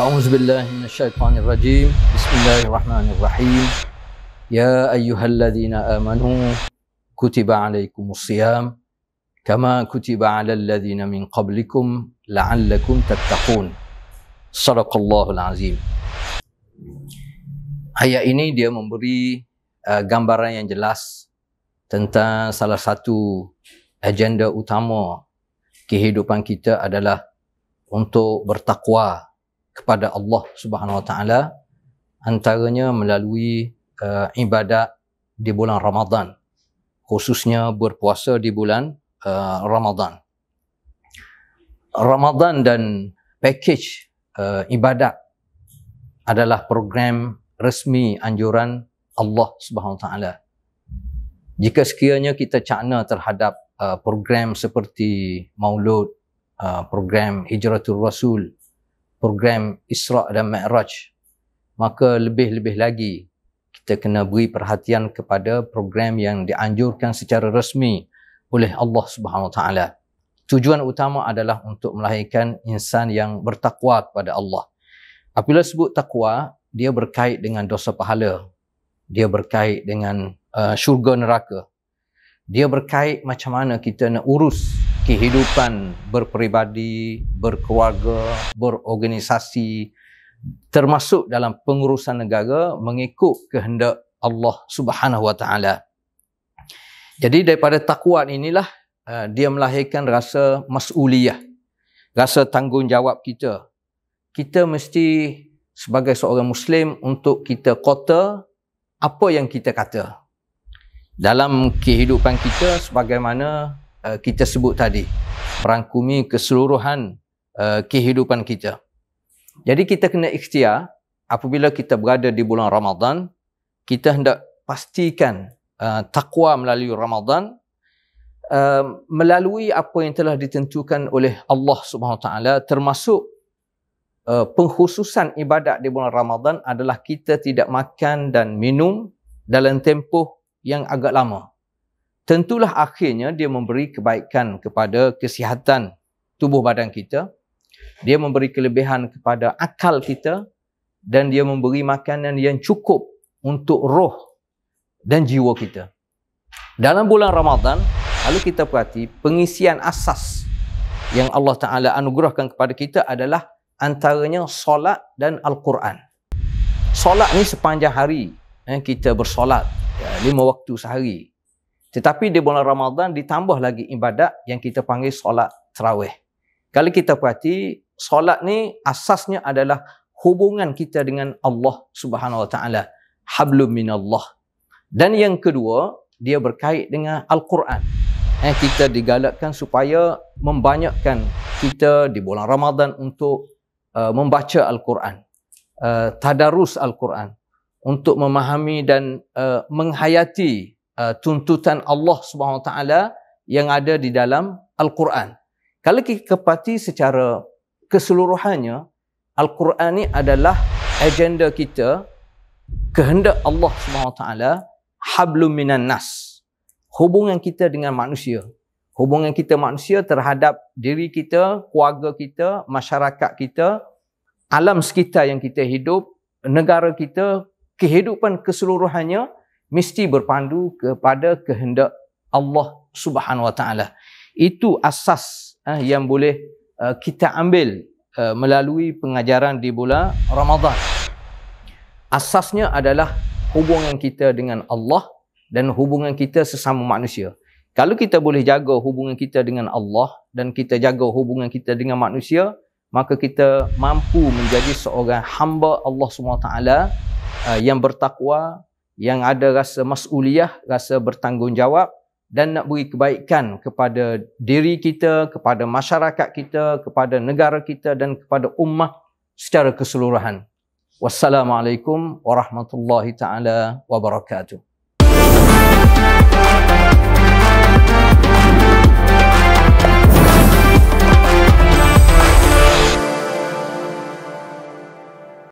أعوذ بالله من الشيطان الرجيم بسم الله الرحمن الرحيم يا أيها الذين آمنوا كتب عليكم الصيام كما كتب على الذين من قبلكم لعلكم تتقون صدق الله العظيم هيا ini dia memberi uh, gambaran yang jelas tentang salah satu agenda utama kehidupan kita adalah untuk bertakwa kepada Allah Subhanahu Wa Taala antaranya melalui uh, ibadat di bulan Ramadan khususnya berpuasa di bulan uh, Ramadan. Ramadan dan pakej uh, ibadat adalah program resmi anjuran Allah Subhanahu Wa Taala. Jika sekiranya kita cakna terhadap uh, program seperti Maulud, uh, program Hijratul Rasul program Isra' dan Mi'raj maka lebih-lebih lagi kita kena beri perhatian kepada program yang dianjurkan secara resmi oleh Allah Subhanahu Wa Taala. Tujuan utama adalah untuk melahirkan insan yang bertakwa kepada Allah. Apabila sebut takwa, dia berkait dengan dosa pahala. Dia berkait dengan uh, syurga neraka. Dia berkait macam mana kita nak urus kehidupan berperibadi, berkeluarga, berorganisasi termasuk dalam pengurusan negara mengikut kehendak Allah Subhanahu Wa Taala. Jadi daripada takwa inilah eh, dia melahirkan rasa masuliyah, rasa tanggungjawab kita. Kita mesti sebagai seorang Muslim untuk kita kota apa yang kita kata dalam kehidupan kita sebagaimana Eh, kita sebut tadi merangkumi keseluruhan eh, kehidupan kita. Jadi kita kena ikhtiar apabila kita berada di bulan Ramadan, kita hendak pastikan uh, eh, takwa melalui Ramadan uh, melalui apa yang telah ditentukan oleh Allah Subhanahu Wa Taala termasuk uh, pengkhususan ibadat di bulan Ramadan adalah kita tidak makan dan minum dalam tempoh yang agak lama tentulah akhirnya dia memberi kebaikan kepada kesihatan tubuh badan kita. Dia memberi kelebihan kepada akal kita dan dia memberi makanan yang cukup untuk roh dan jiwa kita. Dalam bulan Ramadhan, kalau kita perhati, pengisian asas yang Allah Ta'ala anugerahkan kepada kita adalah antaranya solat dan Al-Quran. Solat ni sepanjang hari. Eh, kita bersolat ya, lima waktu sehari. Tetapi di bulan Ramadhan ditambah lagi ibadat yang kita panggil solat terawih. Kalau kita perhati, solat ni asasnya adalah hubungan kita dengan Allah Subhanahu Wa Taala. Hablum Allah. Dan yang kedua, dia berkait dengan Al-Quran. Eh, kita digalakkan supaya membanyakkan kita di bulan Ramadhan untuk uh, membaca Al-Quran. Uh, tadarus Al-Quran. Untuk memahami dan uh, menghayati uh, tuntutan Allah Subhanahu Wa Taala yang ada di dalam Al-Quran. Kalau kita kepati secara keseluruhannya, Al-Quran ini adalah agenda kita, kehendak Allah Subhanahu Wa Taala, hablum minan nas. Hubungan kita dengan manusia, hubungan kita manusia terhadap diri kita, keluarga kita, masyarakat kita, alam sekitar yang kita hidup, negara kita, kehidupan keseluruhannya, mesti berpandu kepada kehendak Allah Subhanahu Wa Taala. Itu asas eh, yang boleh eh, kita ambil eh, melalui pengajaran di bulan Ramadhan. Asasnya adalah hubungan kita dengan Allah dan hubungan kita sesama manusia. Kalau kita boleh jaga hubungan kita dengan Allah dan kita jaga hubungan kita dengan manusia, maka kita mampu menjadi seorang hamba Allah SWT uh, eh, yang bertakwa, yang ada rasa masuliah, rasa bertanggungjawab dan nak beri kebaikan kepada diri kita, kepada masyarakat kita, kepada negara kita dan kepada ummah secara keseluruhan. Wassalamualaikum warahmatullahi taala wabarakatuh.